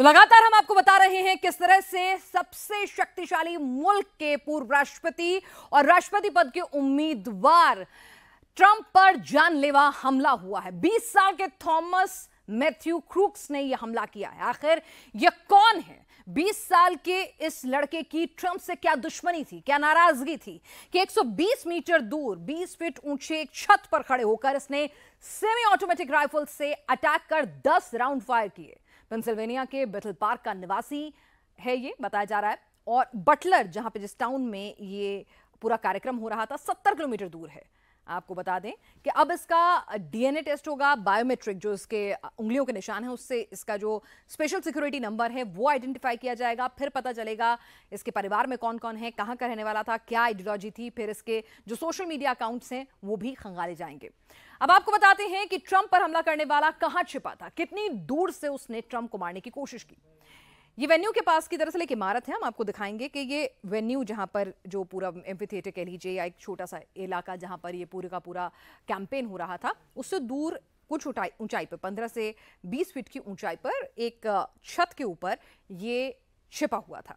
तो लगातार हम आपको बता रहे हैं किस तरह से सबसे शक्तिशाली मुल्क के पूर्व राष्ट्रपति और राष्ट्रपति पद के उम्मीदवार ट्रंप पर जानलेवा हमला हुआ है 20 साल के थॉमस मैथ्यू क्रूक्स ने यह हमला किया है आखिर यह कौन है 20 साल के इस लड़के की ट्रंप से क्या दुश्मनी थी क्या नाराजगी थी कि 120 मीटर दूर 20 फीट ऊंचे एक छत पर खड़े होकर इसने सेमी ऑटोमेटिक राइफल से अटैक कर 10 राउंड फायर किए पेंसिल्वेनिया के बिटल पार्क का निवासी है ये बताया जा रहा है और बटलर जहां पे जिस टाउन में ये पूरा कार्यक्रम हो रहा था सत्तर किलोमीटर दूर है आपको बता दें कि अब इसका डीएनए टेस्ट होगा बायोमेट्रिक जो इसके उंगलियों के निशान है उससे इसका जो स्पेशल सिक्योरिटी नंबर है वो आइडेंटिफाई किया जाएगा फिर पता चलेगा इसके परिवार में कौन कौन है कहां का रहने वाला था क्या आइडियोलॉजी थी फिर इसके जो सोशल मीडिया अकाउंट्स हैं वो भी खंगाले जाएंगे अब आपको बताते हैं कि ट्रंप पर हमला करने वाला कहां छिपा था कितनी दूर से उसने ट्रंप को मारने की कोशिश की ये वेन्यू के पास की दरअसल एक इमारत है हम आपको दिखाएंगे कि ये वेन्यू जहाँ पर जो पूरा एम्फी थिएटर कह लीजिए या एक छोटा सा इलाका जहां पर ये पूरे का पूरा कैंपेन हो रहा था उससे दूर कुछ ऊंचाई ऊंचाई पर 15 से 20 फीट की ऊंचाई पर एक छत के ऊपर ये छिपा हुआ था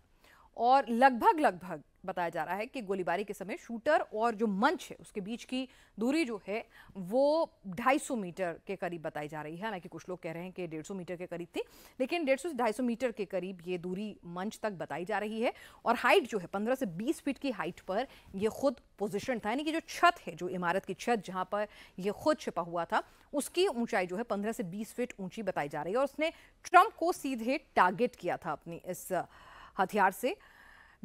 और लगभग लगभग बताया जा रहा है कि गोलीबारी के समय शूटर और जो मंच है उसके बीच की दूरी जो है वो 250 मीटर के करीब बताई जा रही है हालांकि कुछ लोग कह रहे हैं कि 150 मीटर के करीब थी लेकिन 150 से 250 मीटर के करीब ये दूरी मंच तक बताई जा रही है और हाइट जो है 15 से 20 फीट की हाइट पर यह खुद पोजिशन था यानी कि जो छत है जो इमारत की छत जहाँ पर यह खुद छिपा हुआ था उसकी ऊंचाई जो है पंद्रह से बीस फीट ऊँची बताई जा रही है और उसने ट्रंप को सीधे टारगेट किया था अपनी इस हथियार से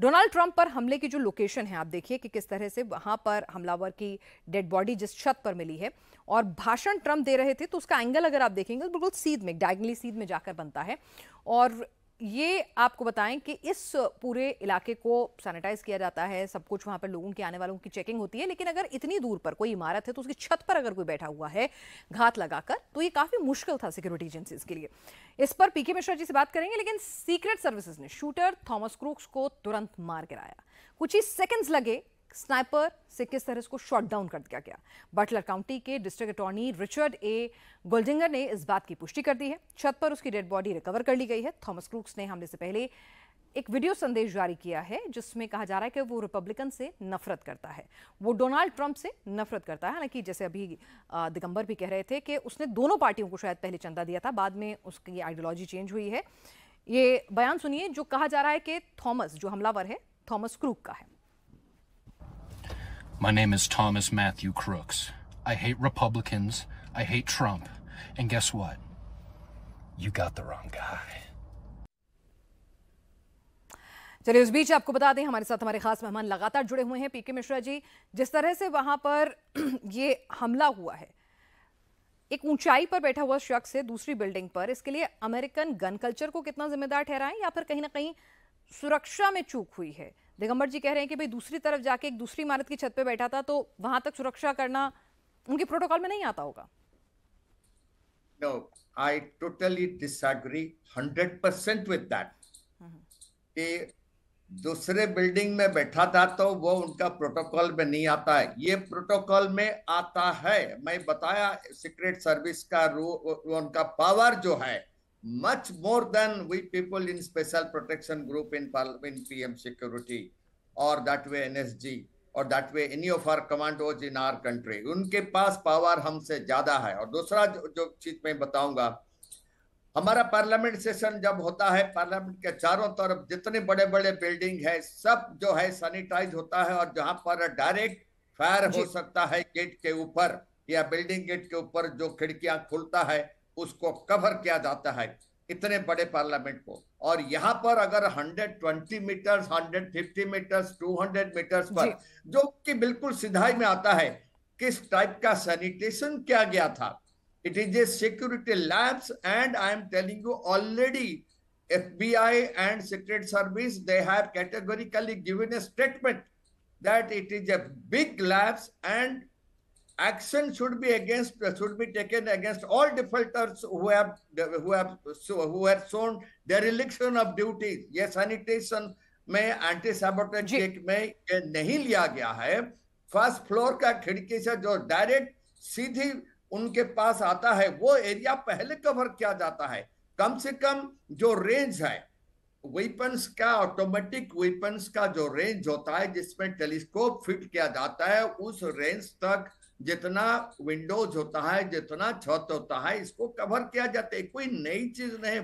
डोनाल्ड ट्रंप पर हमले की जो लोकेशन है आप देखिए कि किस तरह से वहां पर हमलावर की डेड बॉडी जिस छत पर मिली है और भाषण ट्रंप दे रहे थे तो उसका एंगल अगर आप देखेंगे तो बिल्कुल सीध में डायगनली सीध में जाकर बनता है और ये आपको बताएं कि इस पूरे इलाके को सैनिटाइज किया जाता है सब कुछ वहां पर लोगों के आने वालों की चेकिंग होती है लेकिन अगर इतनी दूर पर कोई इमारत है तो उसकी छत पर अगर कोई बैठा हुआ है घात लगाकर तो ये काफी मुश्किल था सिक्योरिटी एजेंसीज के लिए इस पर पीके मिश्रा जी से बात करेंगे लेकिन सीक्रेट सर्विसेज ने शूटर थॉमस क्रूक्स को तुरंत मार गिराया कुछ ही सेकेंड्स लगे स्नाइपर से किस तरह इसको शॉट डाउन कर दिया गया बटलर काउंटी के district attorney Richard A Goldinger ने इस बात की पुष्टि कर दी है छत पर उसकी डेड बॉडी रिकवर कर ली गई है थॉमस क्रूक्स ने हमले से पहले एक वीडियो संदेश जारी किया है जिसमें कहा जा रहा है कि वो रिपब्लिकन से नफरत करता है वो डोनाल्ड ट्रंप से नफरत करता है हालांकि जैसे अभी दिगंबर भी कह रहे थे कि उसने दोनों पार्टियों को शायद पहले चंदा दिया था बाद में उसकी आइडियोलॉजी चेंज हुई है ये बयान सुनिए जो कहा जा रहा है कि थॉमस जो हमलावर है थॉमस क्रूक का है My name is Thomas Matthew Crooks. I hate Republicans. I hate Trump. And guess what? You got the wrong guy. चलिए उस बीच आपको बता दें हमारे साथ हमारे खास मेहमान लगातार जुड़े हुए हैं पीके मिश्रा जी जिस तरह से वहां पर ये हमला हुआ है एक ऊंचाई पर बैठा हुआ शख्स है दूसरी बिल्डिंग पर इसके लिए अमेरिकन गन कल्चर को कितना जिम्मेदार ठहराएं या फिर कहीं ना कहीं सुरक्षा में चूक हुई है दिगंबर जी कह रहे हैं कि भाई दूसरी तरफ जाके एक दूसरी इमारत की छत पे बैठा था तो वहां तक सुरक्षा करना उनके प्रोटोकॉल में नहीं आता होगा no I totally disagree 100% with that कि दूसरे बिल्डिंग में बैठा था तो वो उनका प्रोटोकॉल में नहीं आता है ये प्रोटोकॉल में आता है मैं बताया सीक्रेट सर्विस का रू उनका पावर जो है much more than we people in special protection group in, in PM security or that way NSG और that way any of our commandos in our country उनके पास पावर हमसे ज्यादा है और दूसरा जो, जो चीज मैं बताऊंगा हमारा पार्लियामेंट सेशन जब होता है पार्लियामेंट के चारों तरफ जितने बड़े बड़े बिल्डिंग है सब जो है सैनिटाइज होता है और जहां पर डायरेक्ट फायर हो सकता है गेट के ऊपर या बिल्डिंग गेट के ऊपर जो खिड़कियां खुलता है उसको कवर किया जाता है इतने बड़े पार्लियामेंट को और यहाँ पर अगर 120 मीटर 150 मीटर 200 मीटर पर जो कि बिल्कुल सिधाई में आता है किस टाइप का सैनिटेशन किया गया था it is a security lapse and I am telling you already FBI and secret service they have categorically given a statement that it is a big lapse and action should be against should be taken against all defaulters who have who have so who have shown their dereliction of duties yes sanitation में anti sabotage check में nahi liya gaya hai first floor ka khidki se jo direct seedhi unke paas aata hai wo area pehle cover kiya jata hai kam se kam jo range hai weapons का automatic weapons का जो range होता है जिसमें telescope fit किया जाता है उस रेंज तक जितना विंडोज होता है जितना छत होता है इसको कवर किया जाता है कोई नई चीज नहीं